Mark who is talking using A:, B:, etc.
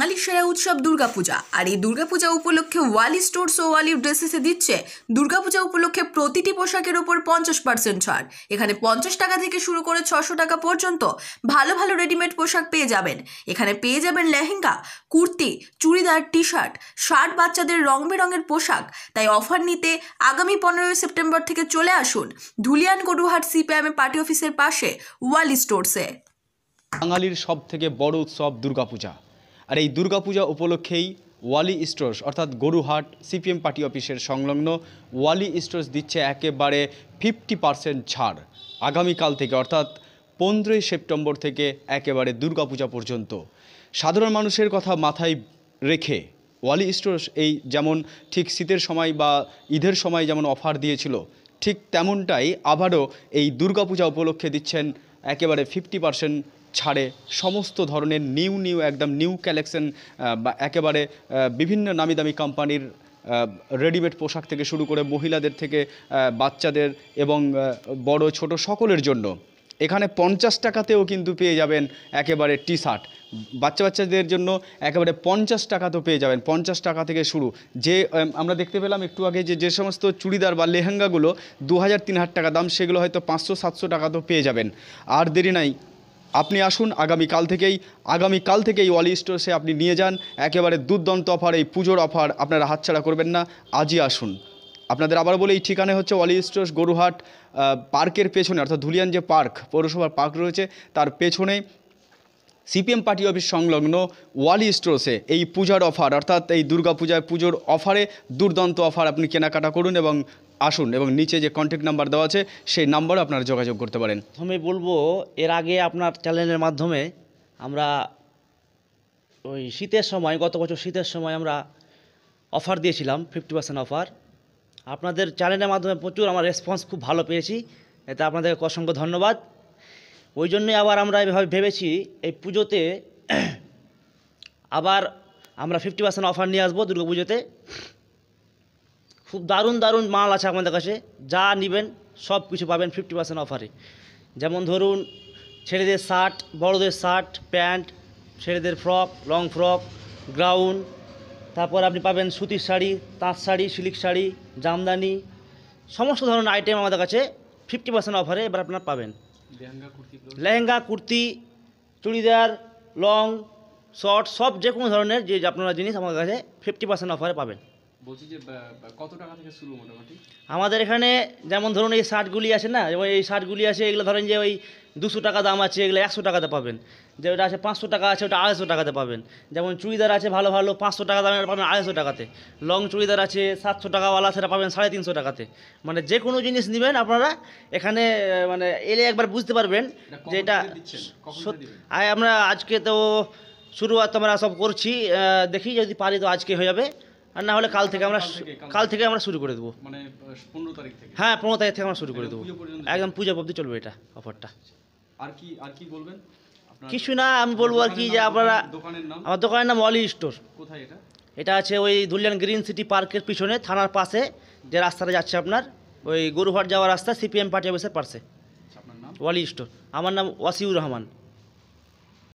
A: বাঙালির সেরা উৎসব দুর্গাপূজা আর এই দুর্গাপূজা উপলক্ষে ওয়ালি স্টোর্স ও ওয়ালি ড্রেসেসে দিচ্ছে দুর্গাপূজা উপলক্ষে প্রতিটি পোশাকের ওপর পঞ্চাশ পার্সেন্ট ছাড় এখানে পঞ্চাশ টাকা থেকে শুরু করে ছশো টাকা পর্যন্ত ভালো ভালো রেডিমেড পোশাক পেয়ে যাবেন এখানে পেয়ে যাবেন lehenga kurti churidar T shirt shirt বাচ্চাদের রং বেরঙের পোশাক তাই অফার নিতে আগামী পনেরোই সেপ্টেম্বর থেকে চলে আসুন ধুলিয়ান গরুহাট সিপিএমে পার্টি অফিসের পাশে ওয়ালি স্টোর্সে বাঙালির সব থেকে বড় উৎসব দুর্গাপূজা আর এই দুর্গাপূজা উপলক্ষেই ওয়ালি স্টোর্স অর্থাৎ গরুহাট সিপিএম পার্টি অফিসের সংলগ্ন ওয়ালি স্টোর্স দিচ্ছে একেবারে ফিফটি পার্সেন্ট ছাড় আগামীকাল থেকে অর্থাৎ পনেরোই সেপ্টেম্বর থেকে একেবারে দুর্গাপূজা পর্যন্ত সাধারণ মানুষের কথা মাথায় রেখে ওয়ালি স্টোর্স এই যেমন ঠিক শীতের সময় বা ঈদের সময় যেমন অফার দিয়েছিল ঠিক তেমনটাই আবারও এই দুর্গাপূজা উপলক্ষে দিচ্ছেন একেবারে ফিফটি পার্সেন্ট ছাড়ে সমস্ত ধরনের নিউ নিউ একদম নিউ কালেকশন বা একেবারে বিভিন্ন নামি দামি কোম্পানির রেডিমেড পোশাক থেকে শুরু করে মহিলাদের থেকে বাচ্চাদের এবং বড় ছোট সকলের জন্য এখানে পঞ্চাশ টাকাতেও কিন্তু পেয়ে যাবেন একেবারে টি শার্ট বাচ্চা বাচ্চাদের জন্য একেবারে পঞ্চাশ টাকা তো পেয়ে যাবেন পঞ্চাশ টাকা থেকে শুরু যে আমরা দেখতে পেলাম একটু আগে যে যে সমস্ত চুড়িদার বা লেহেঙ্গাগুলো দু হাজার তিন হাজার টাকা দাম সেগুলো হয়তো পাঁচশো সাতশো টাকা তো পেয়ে যাবেন আর দেরি নাই আপনি আসুন আগামীকাল থেকেই আগামীকাল থেকেই ওয়ালি স্টোর্সে আপনি নিয়ে যান একেবারে দুর্দান্ত অফার এই পুজোর অফার আপনারা হাতছাড়া করবেন না আজই আসুন আপনাদের আবার বলে এই ঠিকানা হচ্ছে ওয়ালি স্টোর্স গরুহাট পার্কের পেছনে অর্থাৎ ধুলিয়ান যে পার্ক পৌরসভার পার্ক রয়েছে তার পেছনে সিপিএম পার্টি অফিস সংলগ্ন ওয়ালি স্টোর্সে এই পূজার অফার অর্থাৎ এই দুর্গাপূজায় পুজোর অফারে দুর্দান্ত অফার আপনি কেনাকাটা করুন এবং আসুন এবং নিচে যে কন্ট্যাক্ট নাম্বার দেওয়া আছে সেই নাম্বারও আপনারা যোগাযোগ করতে পারেন
B: প্রথমে বলবো এর আগে আপনার চ্যানেলের মাধ্যমে আমরা ওই শীতের সময় গত বছর শীতের সময় আমরা অফার দিয়েছিলাম ফিফটি পার্সেন্ট অফার আপনাদের চ্যানেলের মাধ্যমে প্রচুর আমার রেসপন্স খুব ভালো পেয়েছি এতে আপনাদের অসংখ্য ধন্যবাদ ওই জন্যই আবার আমরা এভাবে ভেবেছি এই পুজোতে আবার আমরা ফিফটি পার্সেন্ট অফার নিয়ে আসবো দুর্গা পুজোতে খুব দারুণ দারুণ মাল আছে আমাদের কাছে যা নেবেন সব কিছু পাবেন ফিফটি পার্সেন্ট অফারে যেমন ধরুন ছেলেদের শার্ট বড়দের শার্ট প্যান্ট ছেলেদের ফ্রক লং ফ্রক গ্রাউন তারপর আপনি পাবেন সুতির শাড়ি তাঁত শাড়ি সিল্ক শাড়ি জামদানি সমস্ত ধরনের আইটেম আমাদের কাছে ফিফটি পার্সেন্ট অফারে এবার আপনারা পাবেন লেহেঙ্গা কুর্তি চুড়িদার লং শর্ট সব যে কোনো ধরনের যে আপনারা জিনিস আমাদের কাছে ফিফটি পার্সেন্ট অফারে পাবেন
A: বলছি যে কত টাকা থেকে শুরু মোটামুটি
B: আমাদের এখানে যেমন ধরুন এই শার্টগুলি আছে না যেমন এই শার্টগুলি আছে এগুলো ধরেন যে ওই দুশো টাকা দাম আছে এগুলো একশো টাকাতে পাবেন যে ওটা আছে পাঁচশো টাকা আছে ওটা আড়াইশো টাকাতে পাবেন যেমন চুড়িদার আছে ভালো ভালো পাঁচশো টাকা দামের পাবেন আড়াইশো টাকাতে লং চুড়িদার আছে সাতশো টাকাওয়ালা সেটা পাবেন সাড়ে তিনশো টাকাতে মানে যে কোনো জিনিস নেবেন আপনারা এখানে মানে এলে একবার বুঝতে পারবেন যে এটা আমরা আজকে তো শুরু আমরা সব করছি দেখি যদি পারি তো আজকে হয়ে যাবে আর না হলে কাল থেকে আমরা কাল থেকে আমরা শুরু করে দেবো মানে, হ্যাঁ পনেরো তারিখ থেকে আমরা শুরু করে দেবো একদম পূজা অবধি চলবে এটা অফারটা
A: আর কি আর কি বলবেন কিছু না আমি বলবো আর কি যে আপনারা আমার দোকানের নাম
B: অলি স্টোর কোথায় এটা এটা আছে ওই ধুলিয়ান গ্রিন সিটি পার্কের পিছনে থানার পাশে যে রাস্তাটা যাচ্ছে আপনার ওই গরুহাট যাওয়ার রাস্তা সিপিএম পার্টি অফিসের পাশে ওয়ালি আচ্ছা, স্টোর আমার নাম ওয়াসিউর রহমান